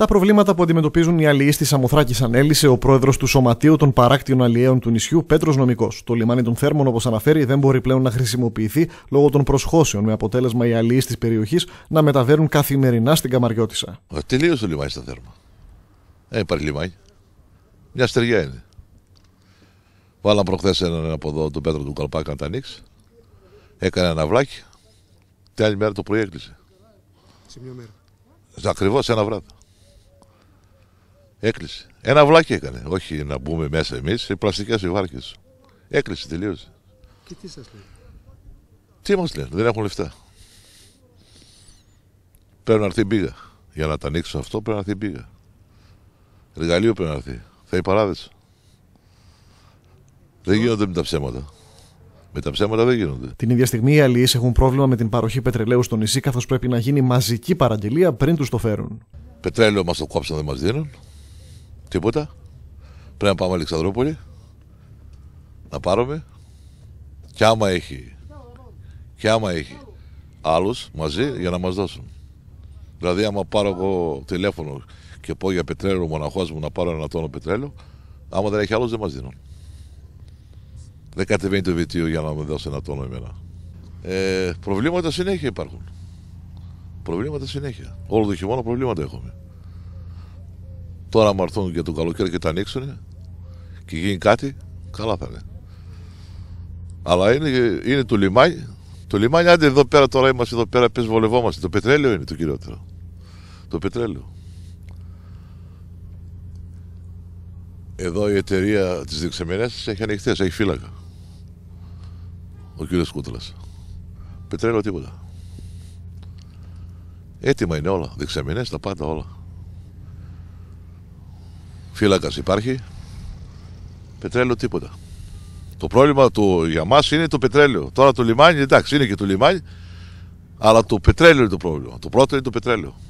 Τα προβλήματα που αντιμετωπίζουν οι αλληλείς της Αμοθράκης ανέλησε ο πρόεδρος του Σωματείου των Παράκτιων Αλλιέων του νησιού, Πέτρος Νομικός. Το λιμάνι των Θέρμων, όπως αναφέρει, δεν μπορεί πλέον να χρησιμοποιηθεί λόγω των προσχώσεων, με αποτέλεσμα οι αλληλείς της περιοχής να μεταβαίνουν καθημερινά στην Καμαριώτησα. Ε, τελείωσε το λιμάνι στα Θέρμα. Δεν υπάρχει λιμάνι. Μια στεριά είναι. Βάλαμε προχθές έναν από εδώ, τον Πέτρο του Καλπάκα, να Έκανε ένα βλάκι. Την άλλη μέρα το πρωί έκλεισε. Σε μια μέρα. Ακριβώς ένα βράδυ. Έκλεισε. Ένα βλάκι έκανε. Όχι να μπούμε μέσα εμείς, οι πλαστικές οι Έκλεισε, τελείωσε. Και τι σας λέει. Τι μας λένε, δεν έχουν λεφτά. Πρέπει να έρθει πήγα. Για να τα ανοίξω αυτό πρέπει να έρθει πήγα. Εργαλείο πρέπει να έρθει. Θα είναι παράδεισο. Δεν γίνονται με τα ψέματα. Με τα ψέματα δεν γίνονται. Την ίδια στιγμή οι αλληλείς έχουν πρόβλημα με την παροχή πετρελαίου στο νησί, καθώς πρέπει να γίνει μαζική παραγγελία πριν τους το φέρουν. Πετρέλαιο μας το κόψαν, δεν μας δίνουν. Τίποτα. Πρέπει να πάμε Αλεξανδρούπολη. Να πάρουμε. Και άμα έχει. Και άμα έχει άλλους μαζί για να μας δώσουν. Δηλαδή, άμα πάρω εγώ τηλέφωνο και πω για πετρέλαιο, μοναχός μου να πάρω ένα τόνο πετρέλαιο, άμα δεν έχει άλλο, δεν μας δίνουν. Δεν κατεβαίνει το βιτίο για να μου δώσει ένα τόνο εμένα. Ε, προβλήματα συνέχεια υπάρχουν. Προβλήματα συνέχεια. Όλο το χειμώνα προβλήματα έχουμε. Τώρα μου έρθουν για το καλοκαίρι και τα ανοίξουν και γίνει κάτι, καλά θα είναι. Αλλά είναι, είναι το λιμάνι. Το λιμάνι, άντε εδώ πέρα τώρα είμαστε εδώ πέρα, πες βολευόμαστε. Το πετρέλαιο είναι το κυριότερο. Το πετρέλαιο. Εδώ η εταιρεία της δεξαμενέα έχει ανοιχτές, έχει φύλακα. Ο κύριος Κούτλα. Πετρέλαιο τίποτα. Έτοιμα είναι όλα. Δεξαμενέ τα πάντα όλα. Φύλακας υπάρχει. Πετρέλαιο τίποτα. Το πρόβλημα του, για μας είναι το πετρέλαιο. Τώρα το λιμάνι, εντάξει, είναι και το λιμάνι, αλλά το πετρέλαιο είναι το πρόβλημα. Το πρώτο είναι το πετρέλαιο.